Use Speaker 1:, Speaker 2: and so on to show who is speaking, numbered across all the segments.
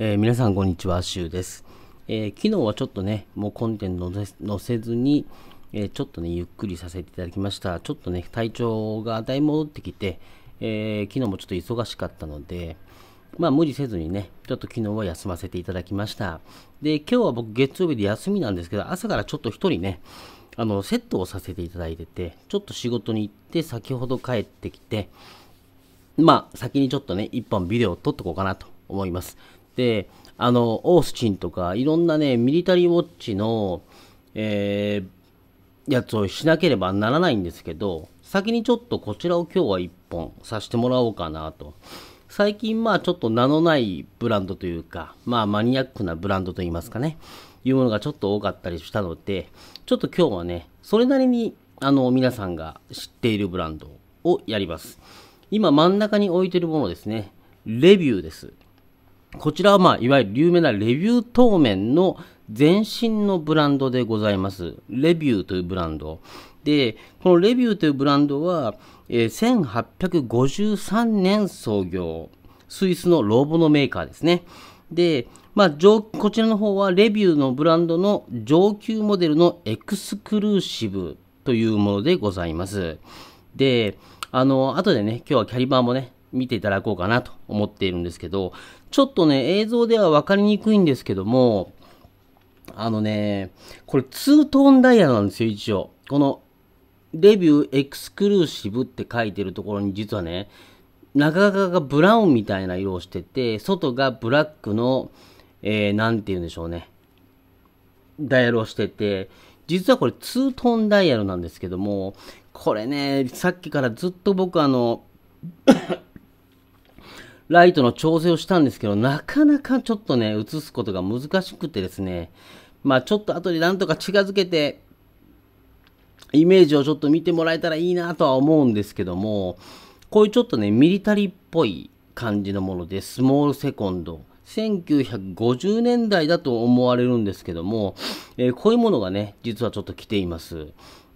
Speaker 1: えー、皆さんこんにちは、シュウです、えー、昨日はちょっとね、もうコンテンツ載せずに、えー、ちょっとね、ゆっくりさせていただきました。ちょっとね、体調が大戻ってきて、え昨日もちょっと忙しかったので、まあ無理せずにね、ちょっと昨日は休ませていただきました。で、今日は僕月曜日で休みなんですけど、朝からちょっと一人ね、あの、セットをさせていただいてて、ちょっと仕事に行って、先ほど帰ってきて、まあ先にちょっとね、一本ビデオを撮っとこうかなと思います。で、あの、オースチンとか、いろんなね、ミリタリーウォッチの、えー、やつをしなければならないんですけど、先にちょっとこちらを今日は1本さしてもらおうかなと。最近まあちょっと名のないブランドというか、まあマニアックなブランドといいますかね、いうものがちょっと多かったりしたので、ちょっと今日はね、それなりにあの皆さんが知っているブランドをやります。今真ん中に置いてるものですね、レビューです。こちらは、まあ、いわゆる有名なレビュー当面の前身のブランドでございます。レビューというブランド。で、このレビューというブランドは、えー、1853年創業。スイスのローボのメーカーですね。で、まあ、こちらの方はレビューのブランドの上級モデルのエクスクルーシブというものでございます。で、あの、後でね、今日はキャリバーもね、見ていただこうかなと思っているんですけど、ちょっとね、映像では分かりにくいんですけども、あのね、これツートーンダイヤなんですよ、一応。この、レビューエクスクルーシブって書いてるところに実はね、中側がブラウンみたいな色をしてて、外がブラックの、えー、なんて言うんでしょうね。ダイヤルをしてて、実はこれツートーンダイヤルなんですけども、これね、さっきからずっと僕あのライトの調整をしたんですけど、なかなかちょっとね、映すことが難しくてですね、まあちょっと後でなんとか近づけて、イメージをちょっと見てもらえたらいいなとは思うんですけども、こういうちょっとね、ミリタリーっぽい感じのもので、スモールセコンド。1950年代だと思われるんですけども、えー、こういうものがね、実はちょっと来ています。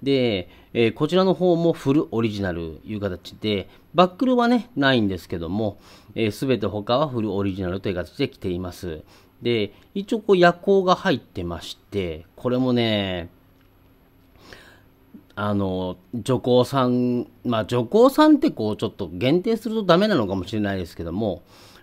Speaker 1: で、えー、こちらの方もフルオリジナルいう形で、バックルはね、ないんですけども、す、えー、べ、て他はフルオリジナルという形で来ています。で、一応こう夜光が入ってまして、これもね、あの、女工さん、まあ女工さんってこうちょっと限定するとダメなのかもしれないですけども、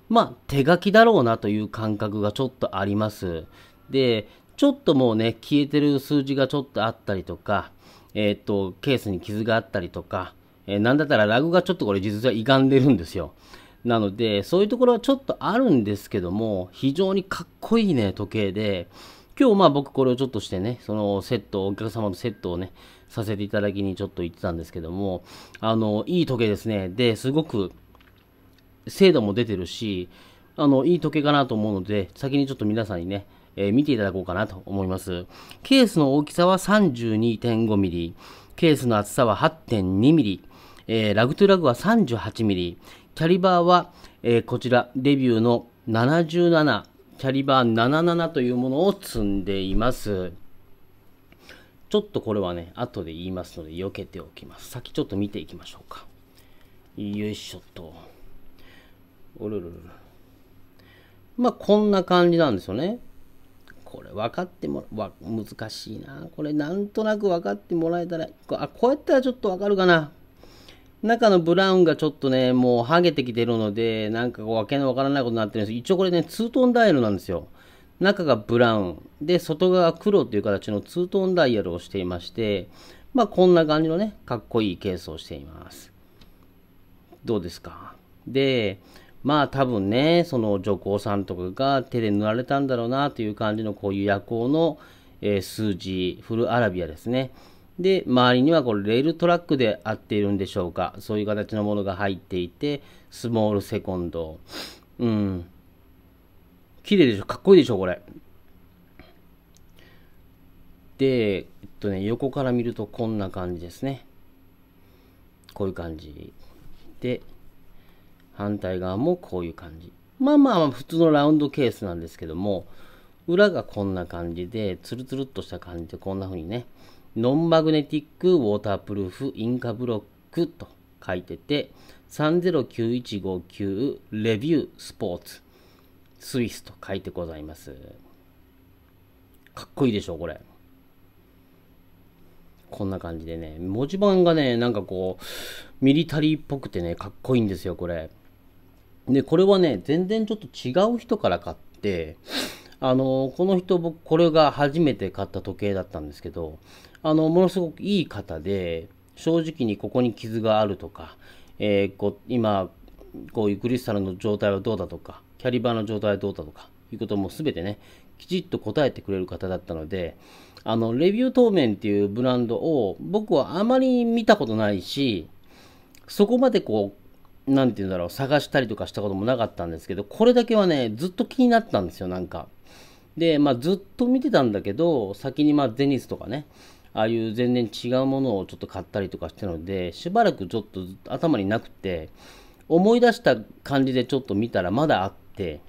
Speaker 1: まあ手書きだろうなという感覚がちょっとあります。で、ちょっともうね、消えてる数字がちょっとあったりとか、えー、っと、ケースに傷があったりとか、えー、なんだったらラグがちょっとこれ実は歪んでるんですよ。なので、そういうところはちょっとあるんですけども、非常にかっこいいね、時計で、今日まあ僕これをちょっとしてね、そのセット、お客様のセットをね、させていただきにちょっと行ってたんですけども、あの、いい時計ですね。で、すごく、精度も出てるし、あの、いい時計かなと思うので、先にちょっと皆さんにね、えー、見ていただこうかなと思います。ケースの大きさは 32.5mm、ケースの厚さは 8.2mm、えー、ラグトゥラグは 38mm、キャリバーは、えー、こちら、レビューの77、キャリバー77というものを積んでいます。ちょっとこれはね、後で言いますので、避けておきます。先ちょっと見ていきましょうか。よいしょっと。おるるる。まあ、こんな感じなんですよね。これ分かってもわ難しいなこれなんとなく分かってもらえたらあこうやったらちょっと分かるかな中のブラウンがちょっとねもうハゲてきてるのでなんかこう訳の分からないことになってるんです一応これねツートンダイヤルなんですよ中がブラウンで外側黒黒という形のツートンダイヤルをしていましてまあこんな感じのねかっこいいケースをしていますどうですかでまあ多分ね、その女皇さんとかが手で塗られたんだろうなという感じのこういう夜行の、えー、数字、フルアラビアですね。で、周りにはこれレールトラックで合っているんでしょうか。そういう形のものが入っていて、スモールセコンド。うん。綺麗でしょかっこいいでしょこれ。で、えっとね、横から見るとこんな感じですね。こういう感じ。で、反対側もこういう感じ。まあまあ普通のラウンドケースなんですけども、裏がこんな感じで、ツルツルっとした感じでこんな風にね、ノンマグネティックウォータープルーフインカブロックと書いてて、309159レビュースポーツスイスと書いてございます。かっこいいでしょ、これ。こんな感じでね、文字盤がね、なんかこう、ミリタリーっぽくてね、かっこいいんですよ、これ。で、これはね、全然ちょっと違う人から買って、あの、この人、僕、これが初めて買った時計だったんですけど、あの、ものすごくいい方で、正直にここに傷があるとか、えー、こ今、こういうクリスタルの状態はどうだとか、キャリバーの状態はどうだとか、いうことも全てね、きちっと答えてくれる方だったので、あの、レビュー当面っていうブランドを僕はあまり見たことないし、そこまでこう、何て言うんだろう、探したりとかしたこともなかったんですけど、これだけはね、ずっと気になったんですよ、なんか。で、まあ、ずっと見てたんだけど、先にまあ、ゼニスとかね、ああいう全然違うものをちょっと買ったりとかしてるので、しばらくちょっと頭になくて、思い出した感じでちょっと見たらまだあって、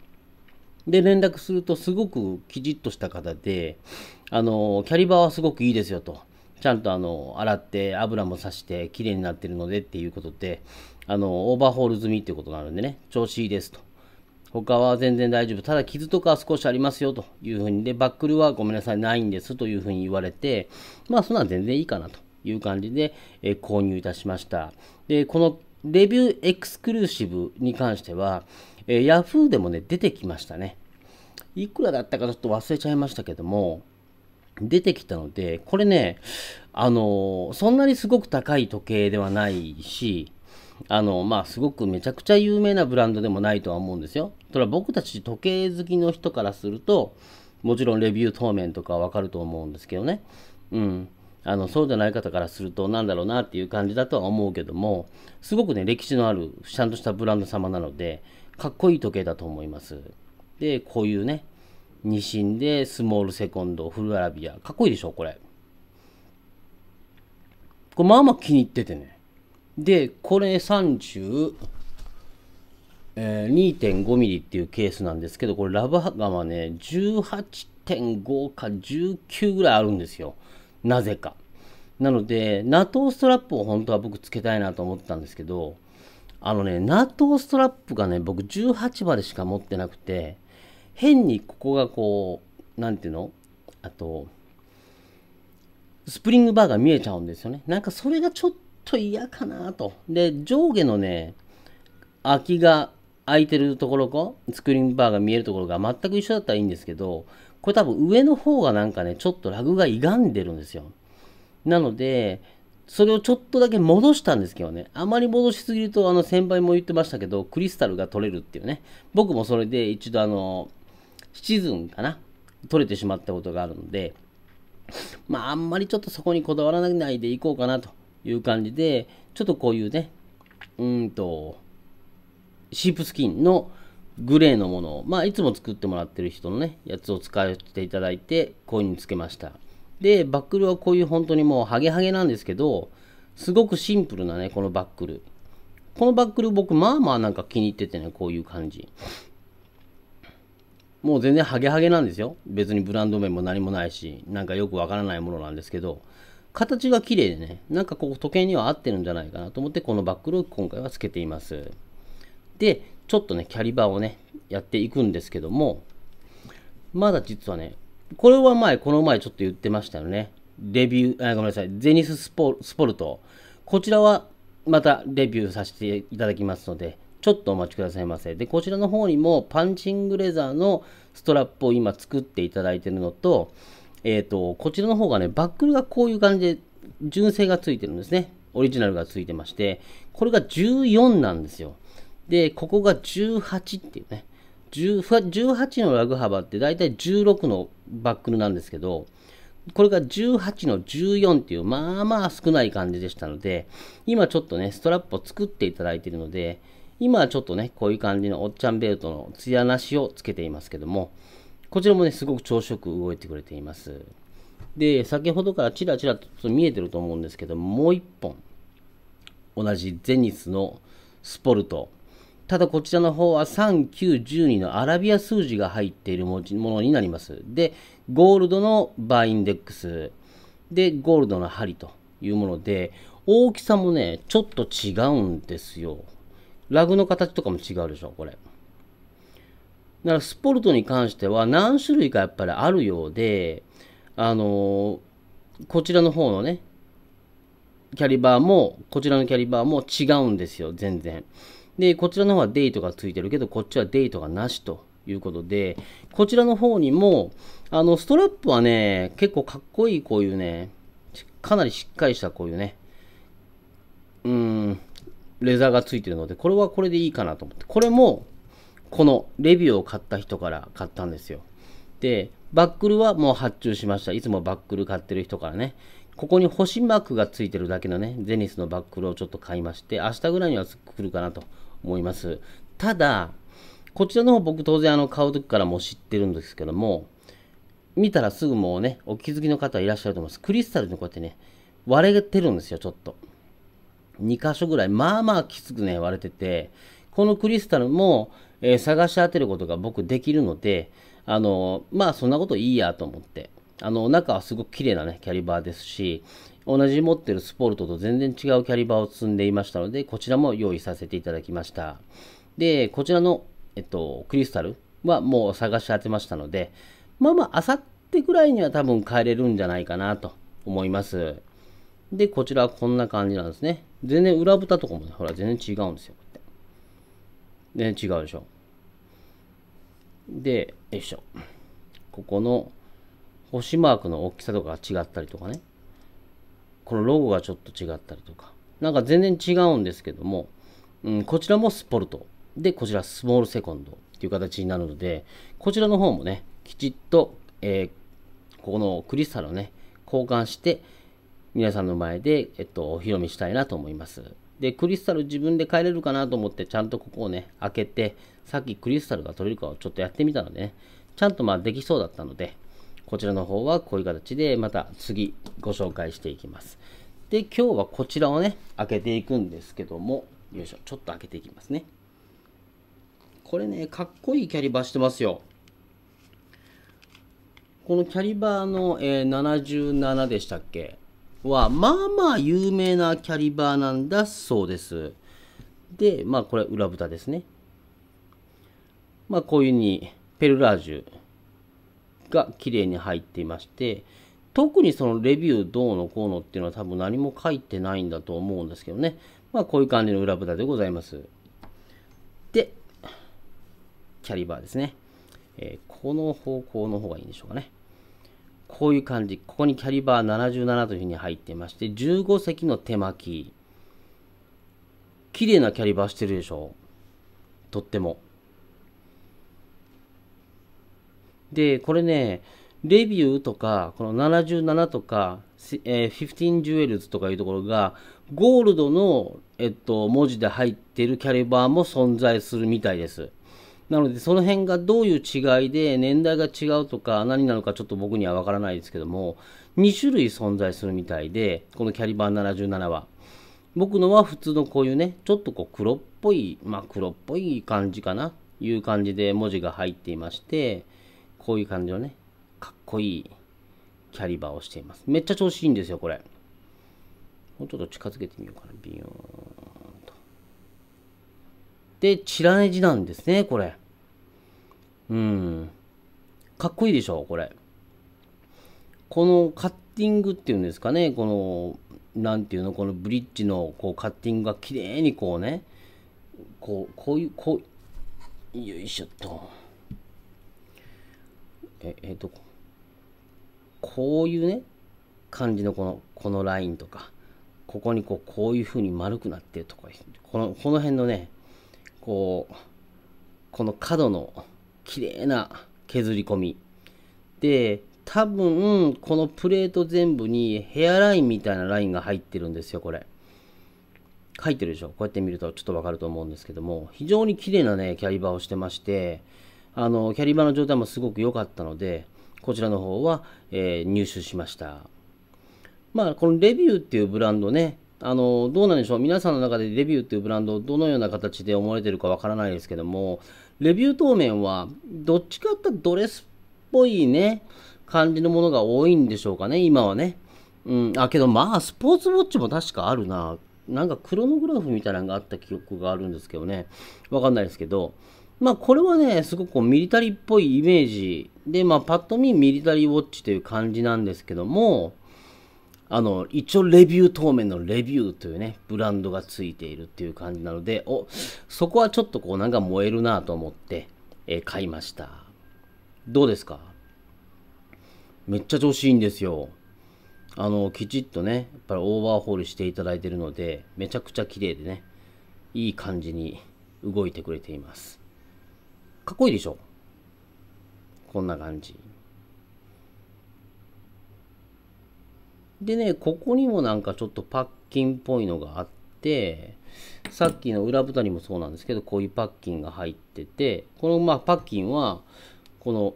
Speaker 1: で、連絡するとすごくきちっとした方で、あの、キャリバーはすごくいいですよと。ちゃんとあの洗って油もさして綺麗になってるのでっていうことであのオーバーホール済みっていうことなのでね調子いいですと他は全然大丈夫ただ傷とか少しありますよというふうにでバックルはごめんなさいないんですというふうに言われてまあそんなん全然いいかなという感じで、えー、購入いたしましたでこのレビューエクスクルーシブに関しては、えー、Yahoo でもね出てきましたねいくらだったかちょっと忘れちゃいましたけども出てきたので、これね、あの、そんなにすごく高い時計ではないし、あの、まあ、すごくめちゃくちゃ有名なブランドでもないとは思うんですよ。それは僕たち時計好きの人からすると、もちろんレビュー当面とかわかると思うんですけどね。うん。あの、そうじゃない方からすると、なんだろうなっていう感じだとは思うけども、すごくね、歴史のある、ちゃんとしたブランド様なので、かっこいい時計だと思います。で、こういうね、二ンでスモールセコンド、フルアラビア。かっこいいでしょ、これ。これまあまあ気に入っててね。で、これ3え2.5ミリっていうケースなんですけど、これラブハガはね、18.5か19ぐらいあるんですよ。なぜか。なので、ナトストラップを本当は僕つけたいなと思ったんですけど、あのね、ナトストラップがね、僕18までしか持ってなくて、変にここがこう、なんていうのあと、スプリングバーが見えちゃうんですよね。なんかそれがちょっと嫌かなと。で、上下のね、空きが空いてるところと、スクリーンバーが見えるところが全く一緒だったらいいんですけど、これ多分上の方がなんかね、ちょっとラグが歪んでるんですよ。なので、それをちょっとだけ戻したんですけどね、あまり戻しすぎると、あの先輩も言ってましたけど、クリスタルが取れるっていうね、僕もそれで一度あの、シチズンかな、取れてしまったことがあるので、まあ、あんまりちょっとそこにこだわらないでいこうかなという感じで、ちょっとこういうね、うんと、シープスキンのグレーのものを、まあ、いつも作ってもらってる人のね、やつを使っていただいて、こういう風につけました。で、バックルはこういう本当にもうハゲハゲなんですけど、すごくシンプルなね、このバックル。このバックル僕、まあまあなんか気に入っててね、こういう感じ。もう全然ハゲハゲなんですよ。別にブランド名も何もないし、なんかよくわからないものなんですけど、形が綺麗でね、なんかこう時計には合ってるんじゃないかなと思って、このバックルーク今回はつけています。で、ちょっとね、キャリバーをね、やっていくんですけども、まだ実はね、これは前、この前ちょっと言ってましたよね。レビュー、あごめんなさい、ゼニススポスポルト。こちらはまたレビューさせていただきますので、ちょっとお待ちくださいませ。で、こちらの方にもパンチングレザーのストラップを今作っていただいてるのと、えっ、ー、と、こちらの方がね、バックルがこういう感じで純正がついてるんですね。オリジナルがついてまして、これが14なんですよ。で、ここが18っていうね。18のラグ幅ってだいたい16のバックルなんですけど、これが18の14っていう、まあまあ少ない感じでしたので、今ちょっとね、ストラップを作っていただいているので、今はちょっとね、こういう感じのおっちゃんベルトのツヤなしをつけていますけども、こちらもね、すごく調子よく動いてくれています。で、先ほどからちらちらと見えてると思うんですけども、もう1本、同じゼニスのスポルト。ただこちらの方は3912のアラビア数字が入っているものになります。で、ゴールドのバーインデックス。で、ゴールドの針というもので、大きさもね、ちょっと違うんですよ。ラグの形とかも違うでしょ、これ。だからスポルトに関しては何種類かやっぱりあるようで、あのー、こちらの方のね、キャリバーも、こちらのキャリバーも違うんですよ、全然。で、こちらの方はデートがついてるけど、こっちはデートがなしということで、こちらの方にも、あの、ストラップはね、結構かっこいいこういうね、かなりしっかりしたこういうね、うん、レザーがついてるので、これはこれでいいかなと思って。これも、このレビューを買った人から買ったんですよ。で、バックルはもう発注しました。いつもバックル買ってる人からね。ここに星マークがついてるだけのね、ゼニスのバックルをちょっと買いまして、明日ぐらいには来るかなと思います。ただ、こちらの方僕当然あの買う時からも知ってるんですけども、見たらすぐもうね、お気づきの方いらっしゃると思います。クリスタルにこうやってね、割れてるんですよ、ちょっと。2箇所ぐらい、まあまあきつくね、割れてて、このクリスタルも、えー、探し当てることが僕できるので、あの、まあそんなこといいやと思って。あの、中はすごく綺麗なね、キャリバーですし、同じ持ってるスポルトと全然違うキャリバーを積んでいましたので、こちらも用意させていただきました。で、こちらの、えっと、クリスタルはもう探し当てましたので、まあまあ、あさってぐらいには多分帰れるんじゃないかなと思います。で、こちらはこんな感じなんですね。全然裏蓋とかもね、ほら、全然違うんですよ、全然違うでしょ。で、よいしょ。ここの星マークの大きさとかが違ったりとかね。このロゴがちょっと違ったりとか。なんか全然違うんですけども、うん、こちらもスポルト。で、こちらスモールセコンドっていう形になるので、こちらの方もね、きちっと、えー、ここのクリスタルをね、交換して、皆さんの前で、えっと、お披露目したいなと思います。で、クリスタル自分で変えれるかなと思って、ちゃんとここをね、開けて、さっきクリスタルが取れるかをちょっとやってみたのでね、ちゃんとまあできそうだったので、こちらの方はこういう形で、また次ご紹介していきます。で、今日はこちらをね、開けていくんですけども、よいしょ、ちょっと開けていきますね。これね、かっこいいキャリバーしてますよ。このキャリバーの、えー、77でしたっけは、まあまあ有名なキャリバーなんだそうです。で、まあこれ裏蓋ですね。まあこういうふうにペルラージュが綺麗に入っていまして、特にそのレビューどうのこうのっていうのは多分何も書いてないんだと思うんですけどね。まあこういう感じの裏蓋でございます。で、キャリバーですね。えー、この方向の方がいいんでしょうかね。こういう感じ。ここにキャリバー77というふうに入ってまして、15隻の手巻き。綺麗なキャリバーしてるでしょとっても。で、これね、レビューとか、この77とか、え15ジュエルズとかいうところが、ゴールドの、えっと、文字で入ってるキャリバーも存在するみたいです。なので、その辺がどういう違いで、年代が違うとか、何なのかちょっと僕にはわからないですけども、2種類存在するみたいで、このキャリバー77は。僕のは普通のこういうね、ちょっとこう黒っぽい、まあ黒っぽい感じかな、いう感じで文字が入っていまして、こういう感じのね、かっこいいキャリバーをしています。めっちゃ調子いいんですよ、これ。もうちょっと近づけてみようかな、ビヨーンと。で、チラネジなんですね、これ。うん。かっこいいでしょ、これ。このカッティングっていうんですかね、この、なんていうの、このブリッジのこうカッティングが綺麗にこうね、こう、こういう、こう、よいしょっと。え、えっ、ー、と、こういうね、感じのこの、このラインとか、ここにこう、こういう風に丸くなってるとか、この、この辺のね、こう、この角の、綺麗な削り込み。で、多分、このプレート全部にヘアラインみたいなラインが入ってるんですよ、これ。書いてるでしょこうやって見るとちょっとわかると思うんですけども、非常に綺麗なね、キャリバーをしてまして、あの、キャリバーの状態もすごく良かったので、こちらの方は、えー、入手しました。まあ、このレビューっていうブランドね、あの、どうなんでしょう皆さんの中でレビューっていうブランドをどのような形で思われてるかわからないですけども、レビュー当面は、どっちかってドレスっぽいね、感じのものが多いんでしょうかね、今はね。うん、あ、けどまあ、スポーツウォッチも確かあるな。なんかクロノグラフみたいなのがあった記憶があるんですけどね。わかんないですけど。まあ、これはね、すごくこうミリタリーっぽいイメージで、まあ、パッと見ミリタリーウォッチという感じなんですけども、あの、一応レビュー当面のレビューというね、ブランドがついているっていう感じなので、お、そこはちょっとこうなんか燃えるなと思って、えー、買いました。どうですかめっちゃ調子いいんですよ。あの、きちっとね、やっぱりオーバーホールしていただいてるので、めちゃくちゃ綺麗でね、いい感じに動いてくれています。かっこいいでしょこんな感じ。でね、ここにもなんかちょっとパッキンっぽいのがあって、さっきの裏蓋にもそうなんですけど、こういうパッキンが入ってて、このまあパッキンは、この、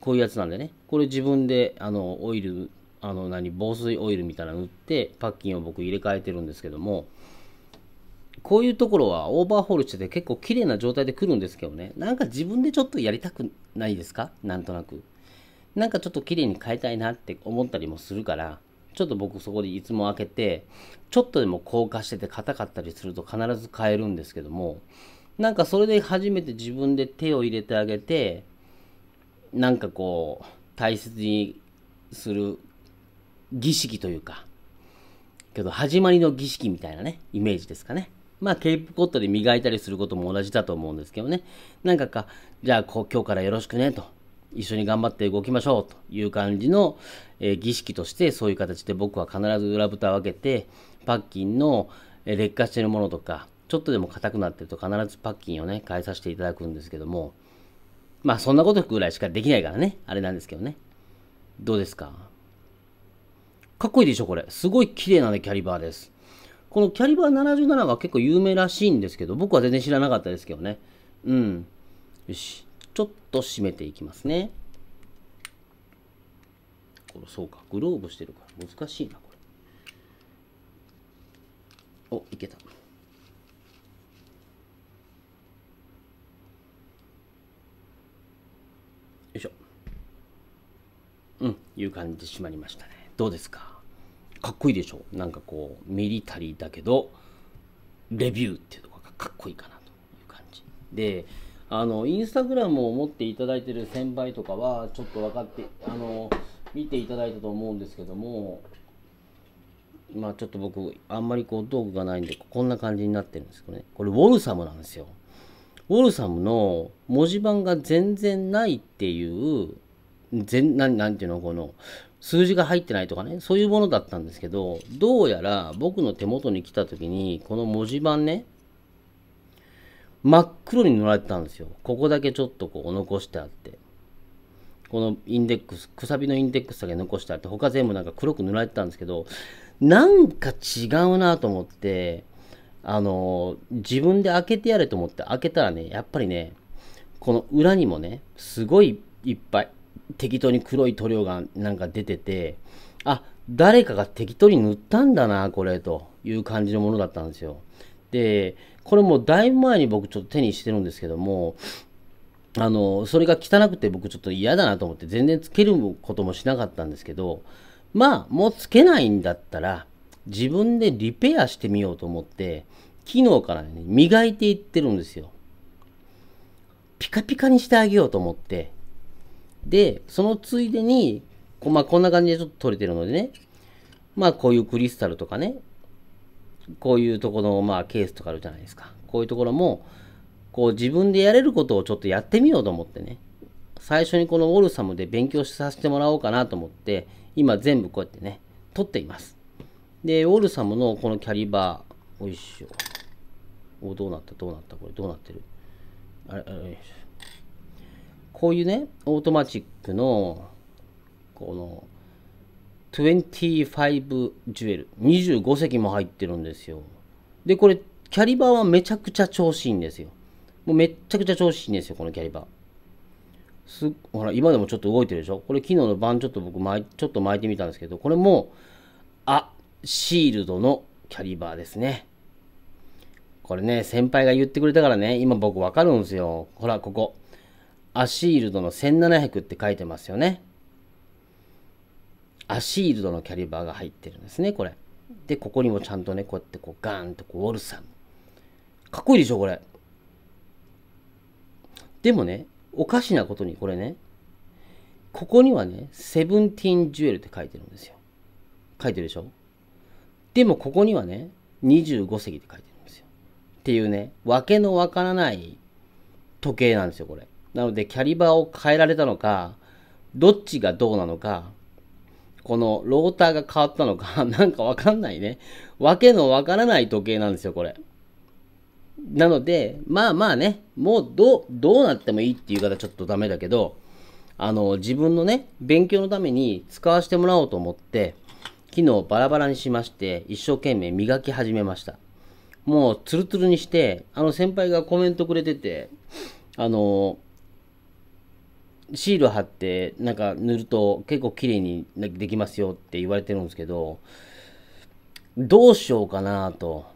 Speaker 1: こういうやつなんでね、これ自分であのオイル、あの何、防水オイルみたいなの塗って、パッキンを僕入れ替えてるんですけども、こういうところはオーバーホールしてて結構綺麗な状態で来るんですけどね、なんか自分でちょっとやりたくないですかなんとなく。なんかちょっと綺麗に変えたいなって思ったりもするから、ちょっと僕そこでいつも開けて、ちょっとでも硬化してて硬かったりすると必ず変えるんですけども、なんかそれで初めて自分で手を入れてあげて、なんかこう、大切にする儀式というか、けど始まりの儀式みたいなね、イメージですかね。まあ、ケープコットで磨いたりすることも同じだと思うんですけどね。なんかか、じゃあこ今日からよろしくねと。一緒に頑張って動きましょうという感じの、えー、儀式としてそういう形で僕は必ず裏蓋を開けてパッキンの劣化しているものとかちょっとでも硬くなってると必ずパッキンをね変えさせていただくんですけどもまあそんなことぐらいしかできないからねあれなんですけどねどうですかかっこいいでしょこれすごい綺麗なねキャリバーですこのキャリバー77が結構有名らしいんですけど僕は全然知らなかったですけどねうんよしちょっと締めていきますね。これそうか、グローブしてるから難しいな、これ。お、いけた。よいしょ。うん、いう感じで締まりましたね。どうですかかっこいいでしょなんかこう、ミリタリーだけど、レビューっていうのがかっこいいかなという感じ。で、あのインスタグラムを持っていただいてる先輩とかはちょっと分かってあの見ていただいたと思うんですけどもまあちょっと僕あんまりこう道具がないんでこんな感じになってるんですけどねこれウォルサムなんですよウォルサムの文字盤が全然ないっていう全何何ていうのこの数字が入ってないとかねそういうものだったんですけどどうやら僕の手元に来た時にこの文字盤ね真っ黒に塗られてたんですよ。ここだけちょっとこう残してあって。このインデックス、くさびのインデックスだけ残してあって、他全部なんか黒く塗られてたんですけど、なんか違うなと思って、あの、自分で開けてやれと思って開けたらね、やっぱりね、この裏にもね、すごいいっぱい適当に黒い塗料がなんか出てて、あ、誰かが適当に塗ったんだな、これ、という感じのものだったんですよ。で、これもだいぶ前に僕ちょっと手にしてるんですけども、あの、それが汚くて僕ちょっと嫌だなと思って全然つけることもしなかったんですけど、まあ、もうつけないんだったら、自分でリペアしてみようと思って、昨日からね、磨いていってるんですよ。ピカピカにしてあげようと思って。で、そのついでに、こまあ、こんな感じでちょっと取れてるのでね、まあ、こういうクリスタルとかね、こういうところの、まあ、ケースとかあるじゃないですか。こういうところも、こう自分でやれることをちょっとやってみようと思ってね、最初にこのウォルサムで勉強させてもらおうかなと思って、今全部こうやってね、取っています。で、ウォルサムのこのキャリバー、おいしょ。お、どうなったどうなったこれどうなってるあれ、あれ、こういうね、オートマチックの、この、25ジュエル25席も入ってるんですよでこれキャリバーはめちゃくちゃ調子いいんですよもうめっちゃくちゃ調子いいんですよこのキャリバーすほら今でもちょっと動いてるでしょこれ昨日の晩ちょっと僕巻ちょっと巻いてみたんですけどこれもあシールドのキャリバーですねこれね先輩が言ってくれたからね今僕わかるんですよほらここアシールドの1700って書いてますよねアシールドのキャリバーが入ってるんですね、これ。で、ここにもちゃんとね、こうやってこうガーンとこうウォルサム。かっこいいでしょ、これ。でもね、おかしなことにこれね、ここにはね、セブンティーンジュエルって書いてるんですよ。書いてるでしょでもここにはね、25席って書いてるんですよ。っていうね、わけのわからない時計なんですよ、これ。なので、キャリバーを変えられたのか、どっちがどうなのか、このローターが変わったのか、なんかわかんないね。わけのわからない時計なんですよ、これ。なので、まあまあね、もうどう、どうなってもいいっていう方ちょっとダメだけど、あの、自分のね、勉強のために使わせてもらおうと思って、昨日バラバラにしまして、一生懸命磨き始めました。もうツルツルにして、あの先輩がコメントくれてて、あのシール貼ってなんか塗ると結構綺麗にできますよって言われてるんですけど、どうしようかなと。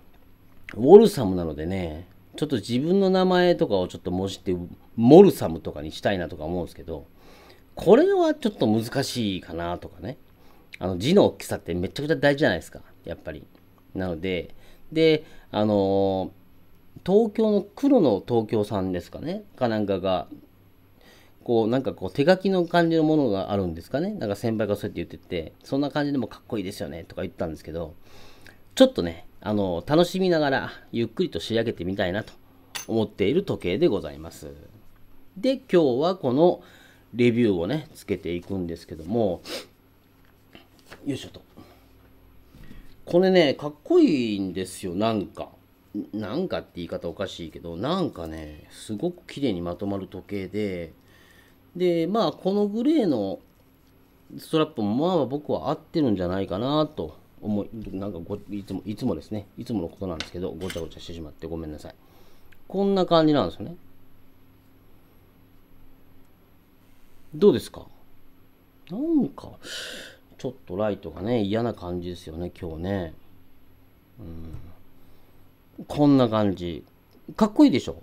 Speaker 1: ウォルサムなのでね、ちょっと自分の名前とかをちょっと文字って、モルサムとかにしたいなとか思うんですけど、これはちょっと難しいかなとかね。あの字の大きさってめちゃくちゃ大事じゃないですか、やっぱり。なので、で、あのー東京の黒の東京さんですかねかなんかがこう、なんかこう、手書きの感じのものがあるんですかね。なんか先輩がそうやって言ってて、そんな感じでもかっこいいですよね、とか言ったんですけど、ちょっとね、あの、楽しみながら、ゆっくりと仕上げてみたいなと思っている時計でございます。で、今日はこのレビューをね、つけていくんですけども、よいしょと。これね、かっこいいんですよ、なんか。なんかって言い方おかしいけど、なんかね、すごく綺麗にまとまる時計で、で、まあ、このグレーのストラップも、まあ、僕は合ってるんじゃないかなと思い、なんかご、いつも、いつもですね、いつものことなんですけど、ごちゃごちゃしてしまってごめんなさい。こんな感じなんですよね。どうですかなんか、ちょっとライトがね、嫌な感じですよね、今日ね。うん。こんな感じ。かっこいいでしょ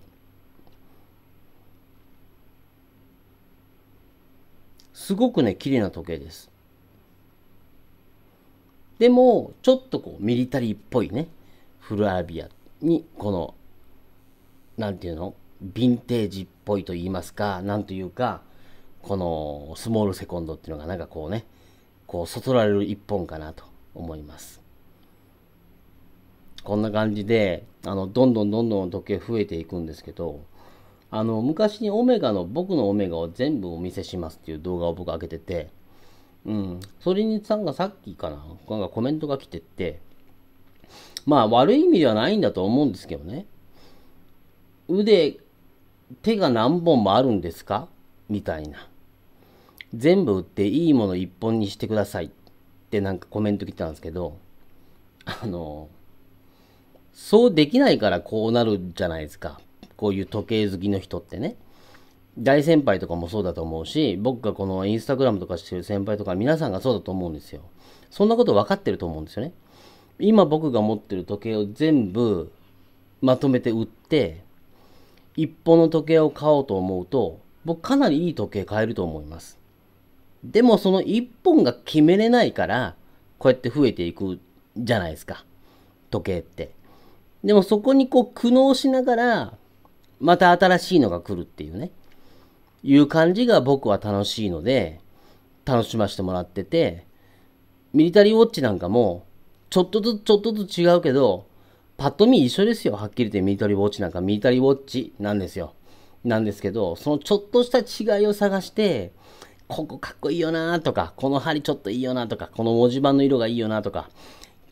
Speaker 1: すごくね、綺麗な時計です。でも、ちょっとこう、ミリタリーっぽいね、フルアビアに、この、なんていうのヴィンテージっぽいと言いますか、なんというか、このスモールセコンドっていうのがなんかこうね、こう、そそられる一本かなと思います。こんな感じで、あの、どんどんどんどん時計増えていくんですけど、あの、昔にオメガの、僕のオメガを全部お見せしますっていう動画を僕上げてて、うん、それにさんがさっきかな、なんかコメントが来てって、まあ悪い意味ではないんだと思うんですけどね。腕、手が何本もあるんですかみたいな。全部売っていいもの1本にしてくださいってなんかコメント来たんですけど、あの、そうできないからこうなるじゃないですか。こういう時計好きの人ってね。大先輩とかもそうだと思うし、僕がこのインスタグラムとかしてる先輩とか皆さんがそうだと思うんですよ。そんなこと分かってると思うんですよね。今僕が持ってる時計を全部まとめて売って、一本の時計を買おうと思うと、僕かなりいい時計買えると思います。でもその一本が決めれないから、こうやって増えていくじゃないですか。時計って。でもそこにこう苦悩しながら、また新しいのが来るっていうね、いう感じが僕は楽しいので、楽しませてもらってて、ミリタリーウォッチなんかも、ちょっとずつちょっとずつ違うけど、パッと見一緒ですよ。はっきり言ってミリタリーウォッチなんかミリタリーウォッチなんですよ。なんですけど、そのちょっとした違いを探して、ここかっこいいよなとか、この針ちょっといいよなとか、この文字盤の色がいいよなとか、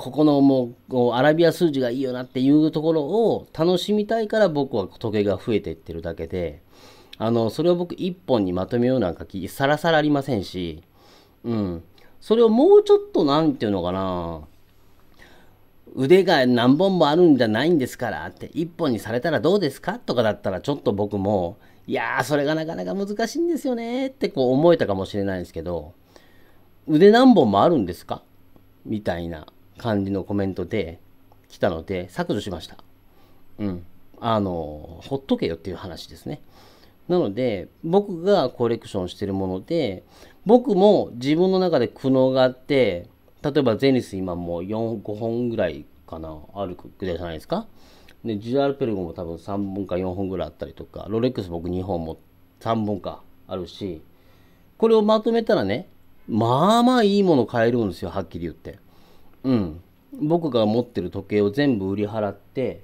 Speaker 1: ここのもうアラビア数字がいいよなっていうところを楽しみたいから僕は時計が増えていってるだけであのそれを僕1本にまとめようなんかさらさらありませんしうんそれをもうちょっと何て言うのかな腕が何本もあるんじゃないんですからって1本にされたらどうですかとかだったらちょっと僕もいやーそれがなかなか難しいんですよねってこう思えたかもしれないんですけど腕何本もあるんですかみたいな感じのコメントで来たので、削除しました。うん。あの、ほっとけよっていう話ですね。なので、僕がコレクションしてるもので、僕も自分の中で苦悩があって、例えばゼニス今もう4、5本ぐらいかな、あるぐらいじゃないですか。で、ジュアルペルゴも多分3本か4本ぐらいあったりとか、ロレックス僕2本も3本かあるし、これをまとめたらね、まあまあいいもの買えるんですよ、はっきり言って。うん僕が持ってる時計を全部売り払って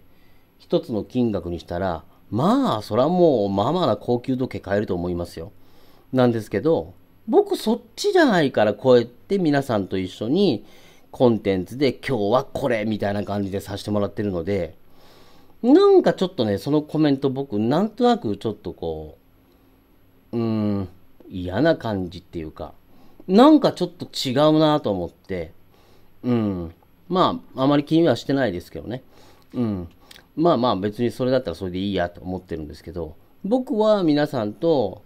Speaker 1: 一つの金額にしたらまあそはもうまあまあな高級時計買えると思いますよなんですけど僕そっちじゃないからこうやって皆さんと一緒にコンテンツで今日はこれみたいな感じでさせてもらってるのでなんかちょっとねそのコメント僕なんとなくちょっとこううーん嫌な感じっていうかなんかちょっと違うなと思ってうん。まあ、あまり気にはしてないですけどね。うん。まあまあ、別にそれだったらそれでいいやと思ってるんですけど、僕は皆さんと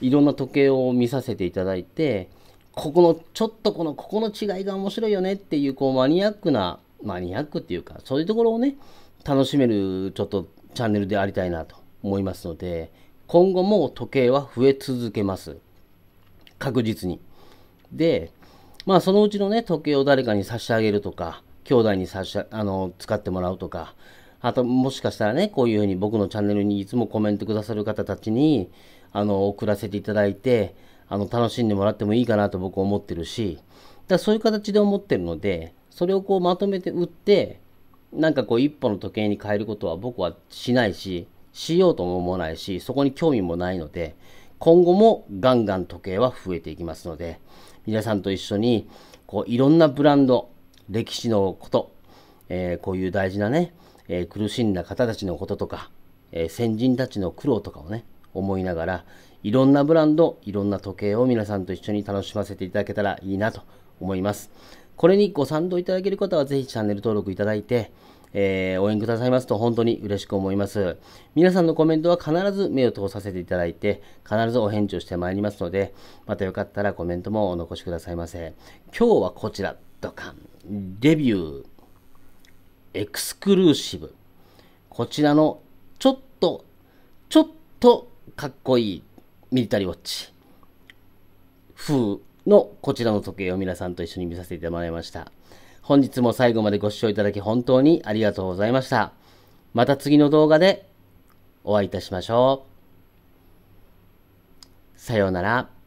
Speaker 1: いろんな時計を見させていただいて、ここの、ちょっとこの、ここの違いが面白いよねっていう、こう、マニアックな、マニアックっていうか、そういうところをね、楽しめる、ちょっと、チャンネルでありたいなと思いますので、今後も時計は増え続けます。確実に。で、まあそのうちのね、時計を誰かに差し上げるとか、兄弟に差し、あの、使ってもらうとか、あと、もしかしたらね、こういうふうに僕のチャンネルにいつもコメントくださる方たちに、あの、送らせていただいて、あの、楽しんでもらってもいいかなと僕は思ってるし、だそういう形で思ってるので、それをこうまとめて売って、なんかこう一歩の時計に変えることは僕はしないし、しようとも思わないし、そこに興味もないので、今後もガンガン時計は増えていきますので、皆さんと一緒にこういろんなブランド歴史のこと、えー、こういう大事なね、えー、苦しんだ方たちのこととか、えー、先人たちの苦労とかをね思いながらいろんなブランドいろんな時計を皆さんと一緒に楽しませていただけたらいいなと思いますこれにご賛同いただける方はぜひチャンネル登録いただいてえー、応援くださいますと本当に嬉しく思います。皆さんのコメントは必ず目を通させていただいて、必ずお返事をしてまいりますので、またよかったらコメントもお残しくださいませ。今日はこちらとか、デビュー、エクスクルーシブ。こちらの、ちょっと、ちょっとかっこいいミリタリーウォッチ風のこちらの時計を皆さんと一緒に見させてもらいました。本日も最後までご視聴いただき本当にありがとうございました。また次の動画でお会いいたしましょう。さようなら。